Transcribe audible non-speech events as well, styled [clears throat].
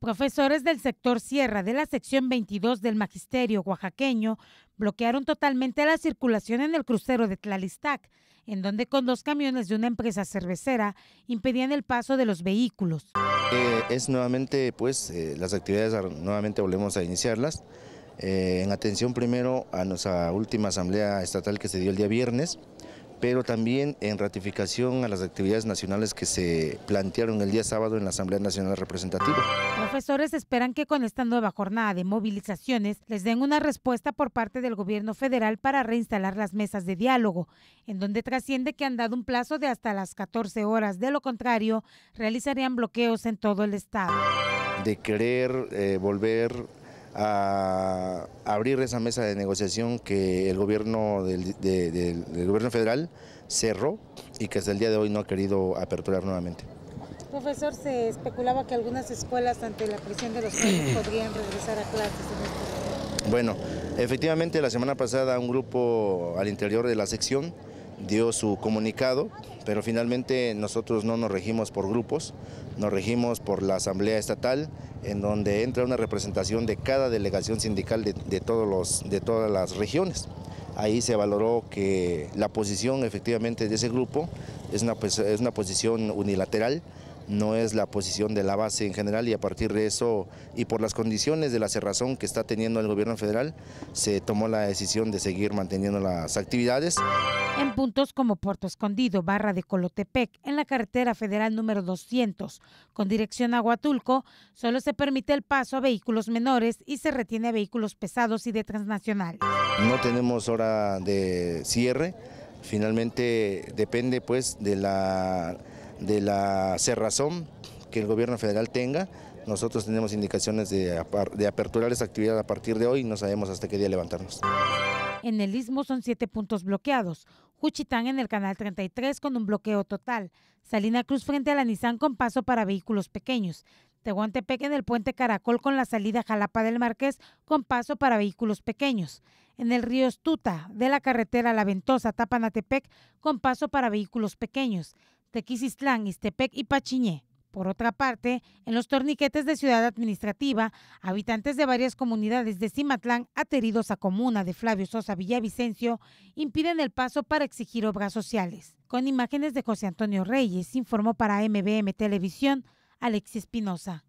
Profesores del sector Sierra de la sección 22 del Magisterio oaxaqueño bloquearon totalmente la circulación en el crucero de Tlalistac, en donde con dos camiones de una empresa cervecera impedían el paso de los vehículos. Eh, es nuevamente, pues, eh, las actividades nuevamente volvemos a iniciarlas, eh, en atención primero a nuestra última asamblea estatal que se dio el día viernes, pero también en ratificación a las actividades nacionales que se plantearon el día sábado en la Asamblea Nacional Representativa. Profesores esperan que con esta nueva jornada de movilizaciones les den una respuesta por parte del gobierno federal para reinstalar las mesas de diálogo, en donde trasciende que han dado un plazo de hasta las 14 horas, de lo contrario realizarían bloqueos en todo el estado. De querer eh, volver a abrir esa mesa de negociación que el gobierno, del, gobierno federal cerró y que hasta el día de hoy no ha querido aperturar nuevamente. Profesor, se especulaba que algunas escuelas ante la presión de los jóvenes [clears throat] podrían regresar a clases este Bueno, efectivamente la semana pasada un grupo al interior de la sección dio su comunicado, pero finalmente nosotros no nos regimos por grupos, nos regimos por la Asamblea Estatal, en donde entra una representación de cada delegación sindical de, todos de todas las regiones. Ahí se valoró que la posición efectivamente de ese grupo es una, pues, es una posición unilateral, no es la posición de la base en general y a partir de eso y por las condiciones de la cerrazón que está teniendo el gobierno federal, se tomó la decisión de seguir manteniendo las actividades. En puntos como Puerto Escondido, Barra de Colotepec, en la carretera federal número 200, con dirección a Huatulco, solo se permite el paso a vehículos menores y se retiene a vehículos pesados y de transnacional. No tenemos hora de cierre, finalmente depende pues de la de la cerrazón que el gobierno federal tenga. Nosotros tenemos indicaciones de, de aperturar esa actividad a partir de hoy y no sabemos hasta qué día levantarnos. En el istmo son siete puntos bloqueados. Juchitán en el canal 33 con un bloqueo total. Salina Cruz frente a la Nissan con paso para vehículos pequeños. Tehuantepec en el puente Caracol con la salida Jalapa del Marqués con paso para vehículos pequeños. En el río Estuta de la carretera La Ventosa Tapanatepec con paso para vehículos pequeños. Tequisistlán, Istepec y Pachiñé. Por otra parte, en los torniquetes de Ciudad Administrativa, habitantes de varias comunidades de Cimatlán, ateridos a comuna de Flavio Sosa Villavicencio, impiden el paso para exigir obras sociales. Con imágenes de José Antonio Reyes, informó para MBM Televisión Alexis Espinosa.